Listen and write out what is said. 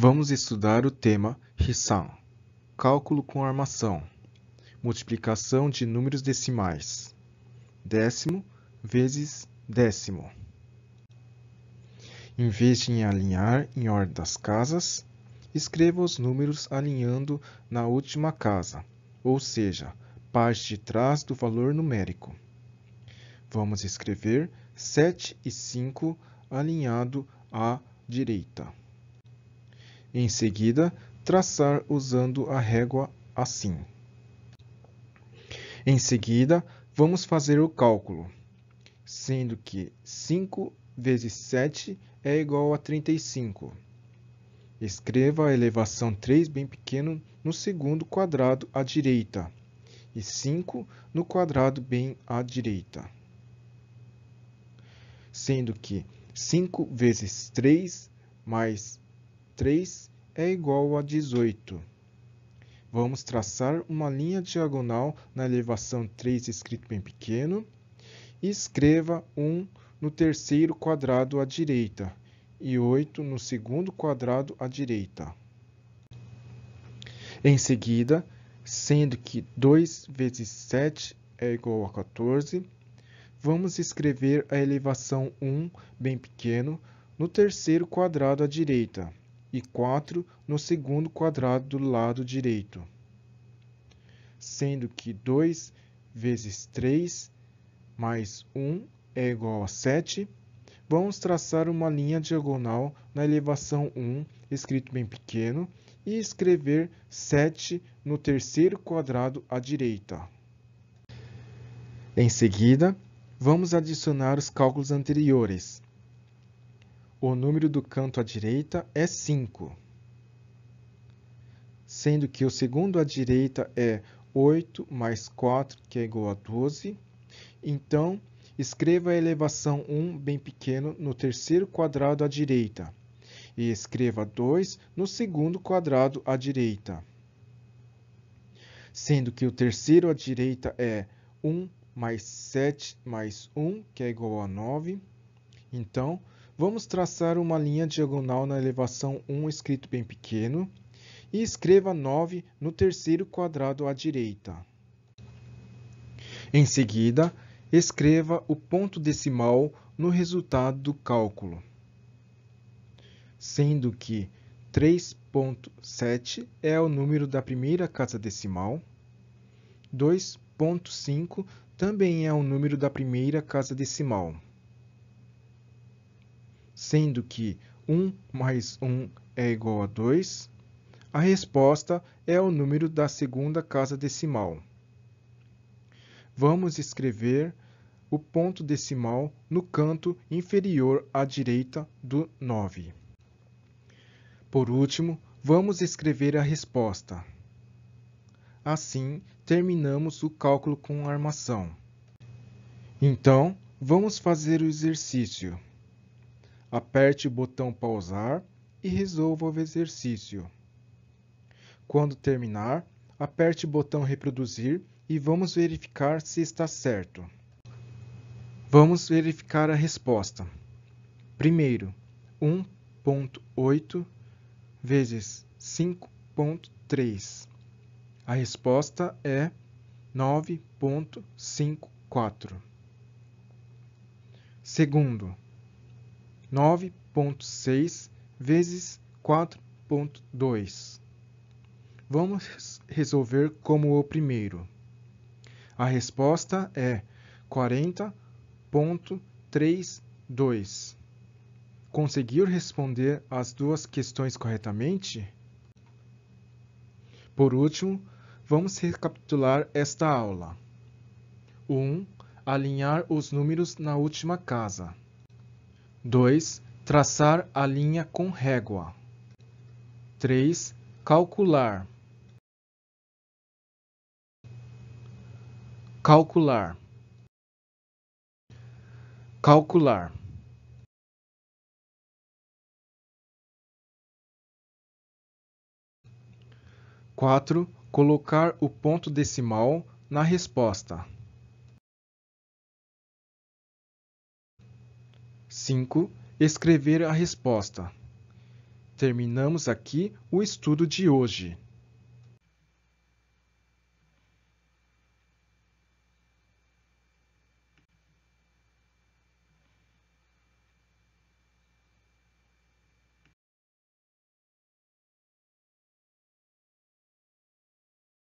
Vamos estudar o tema Rissan, cálculo com armação, multiplicação de números decimais, décimo vezes décimo. Em vez de alinhar em ordem das casas, escreva os números alinhando na última casa, ou seja, parte de trás do valor numérico. Vamos escrever 7 e 5 alinhado à direita. Em seguida, traçar usando a régua assim. Em seguida, vamos fazer o cálculo, sendo que 5 vezes 7 é igual a 35. Escreva a elevação 3 bem pequeno no segundo quadrado à direita e 5 no quadrado bem à direita. Sendo que 5 vezes 3 mais 3 é igual a 18. Vamos traçar uma linha diagonal na elevação 3 escrito bem pequeno e escreva 1 no terceiro quadrado à direita e 8 no segundo quadrado à direita. Em seguida, sendo que 2 vezes 7 é igual a 14, vamos escrever a elevação 1 bem pequeno no terceiro quadrado à direita e 4 no segundo quadrado do lado direito, sendo que 2 vezes 3 mais 1 é igual a 7, vamos traçar uma linha diagonal na elevação 1, escrito bem pequeno, e escrever 7 no terceiro quadrado à direita. Em seguida, vamos adicionar os cálculos anteriores. O número do canto à direita é 5, sendo que o segundo à direita é 8 mais 4, que é igual a 12. Então, escreva a elevação 1 bem pequeno no terceiro quadrado à direita e escreva 2 no segundo quadrado à direita, sendo que o terceiro à direita é 1 mais 7 mais 1, que é igual a 9. Então, Vamos traçar uma linha diagonal na elevação 1 escrito bem pequeno e escreva 9 no terceiro quadrado à direita. Em seguida, escreva o ponto decimal no resultado do cálculo, sendo que 3.7 é o número da primeira casa decimal, 2.5 também é o número da primeira casa decimal sendo que 1 mais 1 é igual a 2, a resposta é o número da segunda casa decimal. Vamos escrever o ponto decimal no canto inferior à direita do 9. Por último, vamos escrever a resposta. Assim, terminamos o cálculo com armação. Então, vamos fazer o exercício. Aperte o botão pausar e resolva o exercício. Quando terminar, aperte o botão reproduzir e vamos verificar se está certo. Vamos verificar a resposta. Primeiro, 1.8 vezes 5.3. A resposta é 9.54. Segundo, 9.6 vezes 4.2. Vamos resolver como o primeiro. A resposta é 40.32. Conseguiu responder as duas questões corretamente? Por último, vamos recapitular esta aula. 1. Um, alinhar os números na última casa. 2. Traçar a linha com régua. 3. Calcular. Calcular. Calcular. Quatro, colocar o ponto decimal na resposta. 5. Escrever a resposta. Terminamos aqui o estudo de hoje.